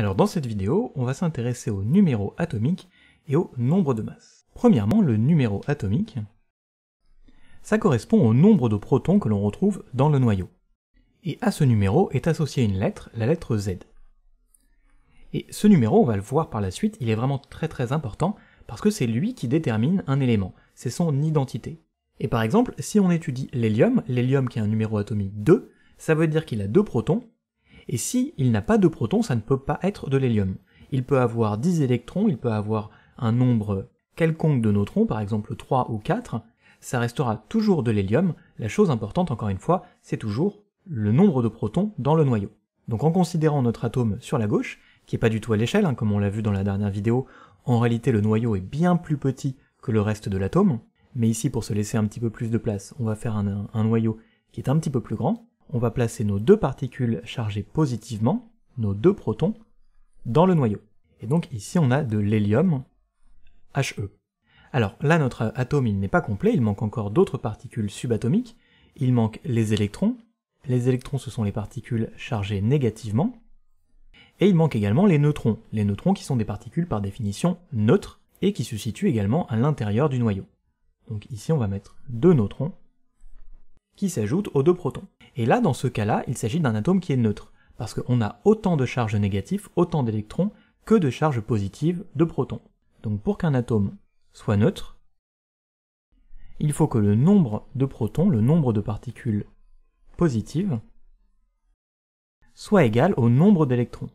Alors dans cette vidéo, on va s'intéresser au numéro atomique et au nombre de masse. Premièrement, le numéro atomique, ça correspond au nombre de protons que l'on retrouve dans le noyau. Et à ce numéro est associée une lettre, la lettre Z. Et ce numéro, on va le voir par la suite, il est vraiment très très important parce que c'est lui qui détermine un élément, c'est son identité. Et par exemple, si on étudie l'hélium, l'hélium qui a un numéro atomique 2, ça veut dire qu'il a deux protons, et si il n'a pas de protons, ça ne peut pas être de l'hélium. Il peut avoir 10 électrons, il peut avoir un nombre quelconque de neutrons, par exemple 3 ou 4, ça restera toujours de l'hélium. La chose importante, encore une fois, c'est toujours le nombre de protons dans le noyau. Donc en considérant notre atome sur la gauche, qui n'est pas du tout à l'échelle, hein, comme on l'a vu dans la dernière vidéo, en réalité le noyau est bien plus petit que le reste de l'atome, mais ici pour se laisser un petit peu plus de place, on va faire un noyau qui est un petit peu plus grand, on va placer nos deux particules chargées positivement, nos deux protons, dans le noyau. Et donc ici on a de l'hélium, He. Alors là notre atome il n'est pas complet, il manque encore d'autres particules subatomiques, il manque les électrons, les électrons ce sont les particules chargées négativement, et il manque également les neutrons, les neutrons qui sont des particules par définition neutres et qui se situent également à l'intérieur du noyau. Donc ici on va mettre deux neutrons qui s'ajoutent aux deux protons. Et là, dans ce cas-là, il s'agit d'un atome qui est neutre, parce qu'on a autant de charges négatives, autant d'électrons, que de charges positives de protons. Donc pour qu'un atome soit neutre, il faut que le nombre de protons, le nombre de particules positives, soit égal au nombre d'électrons.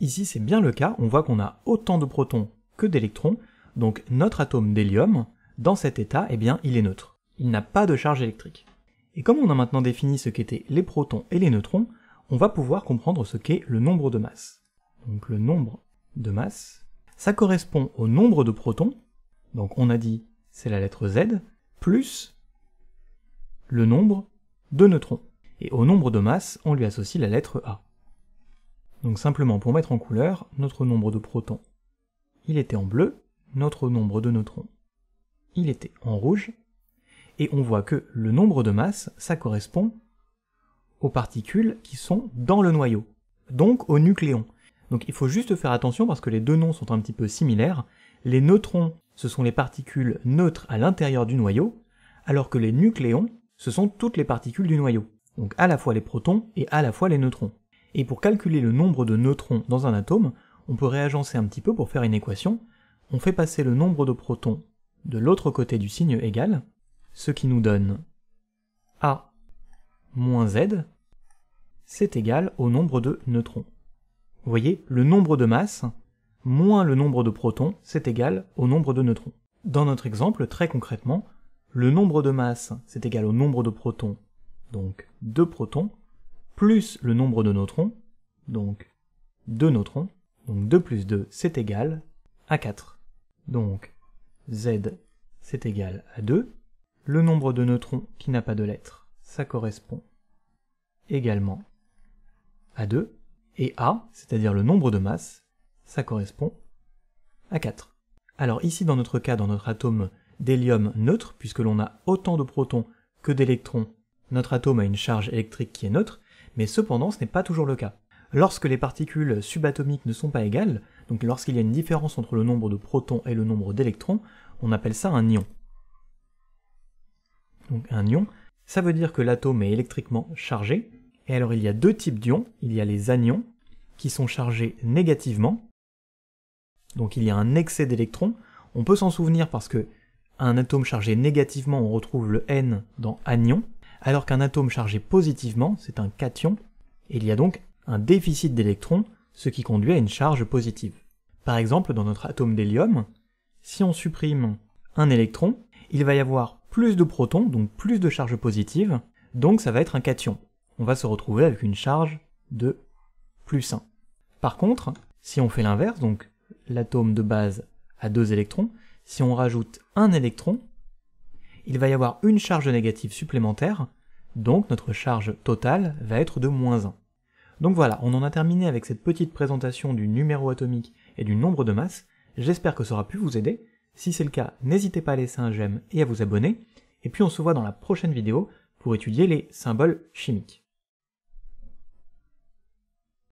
Ici c'est bien le cas, on voit qu'on a autant de protons que d'électrons, donc notre atome d'hélium, dans cet état, eh bien, il est neutre il n'a pas de charge électrique. Et comme on a maintenant défini ce qu'étaient les protons et les neutrons, on va pouvoir comprendre ce qu'est le nombre de masse. Donc le nombre de masse, ça correspond au nombre de protons, donc on a dit c'est la lettre Z, plus le nombre de neutrons. Et au nombre de masses, on lui associe la lettre A. Donc simplement pour mettre en couleur, notre nombre de protons, il était en bleu, notre nombre de neutrons, il était en rouge, et on voit que le nombre de masses, ça correspond aux particules qui sont dans le noyau, donc aux nucléons. Donc il faut juste faire attention parce que les deux noms sont un petit peu similaires. Les neutrons, ce sont les particules neutres à l'intérieur du noyau, alors que les nucléons, ce sont toutes les particules du noyau, donc à la fois les protons et à la fois les neutrons. Et pour calculer le nombre de neutrons dans un atome, on peut réagencer un petit peu pour faire une équation. On fait passer le nombre de protons de l'autre côté du signe égal, ce qui nous donne A moins Z, c'est égal au nombre de neutrons. Vous voyez, le nombre de masses moins le nombre de protons, c'est égal au nombre de neutrons. Dans notre exemple, très concrètement, le nombre de masses, c'est égal au nombre de protons, donc 2 protons, plus le nombre de neutrons, donc 2 neutrons, donc 2 plus 2, c'est égal à 4. Donc Z, c'est égal à 2, le nombre de neutrons qui n'a pas de lettre. Ça correspond également à 2, et A, c'est-à-dire le nombre de masses, ça correspond à 4. Alors ici, dans notre cas, dans notre atome d'hélium neutre, puisque l'on a autant de protons que d'électrons, notre atome a une charge électrique qui est neutre, mais cependant ce n'est pas toujours le cas. Lorsque les particules subatomiques ne sont pas égales, donc lorsqu'il y a une différence entre le nombre de protons et le nombre d'électrons, on appelle ça un ion donc un ion, ça veut dire que l'atome est électriquement chargé. Et alors il y a deux types d'ions. Il y a les anions, qui sont chargés négativement. Donc il y a un excès d'électrons. On peut s'en souvenir parce que un atome chargé négativement, on retrouve le N dans anion, alors qu'un atome chargé positivement, c'est un cation. Et il y a donc un déficit d'électrons, ce qui conduit à une charge positive. Par exemple, dans notre atome d'hélium, si on supprime un électron, il va y avoir plus de protons, donc plus de charges positive, donc ça va être un cation. On va se retrouver avec une charge de plus 1. Par contre, si on fait l'inverse, donc l'atome de base a deux électrons, si on rajoute un électron, il va y avoir une charge négative supplémentaire, donc notre charge totale va être de moins 1. Donc voilà, on en a terminé avec cette petite présentation du numéro atomique et du nombre de masses, j'espère que ça aura pu vous aider, si c'est le cas, n'hésitez pas à laisser un j'aime et à vous abonner, et puis on se voit dans la prochaine vidéo pour étudier les symboles chimiques.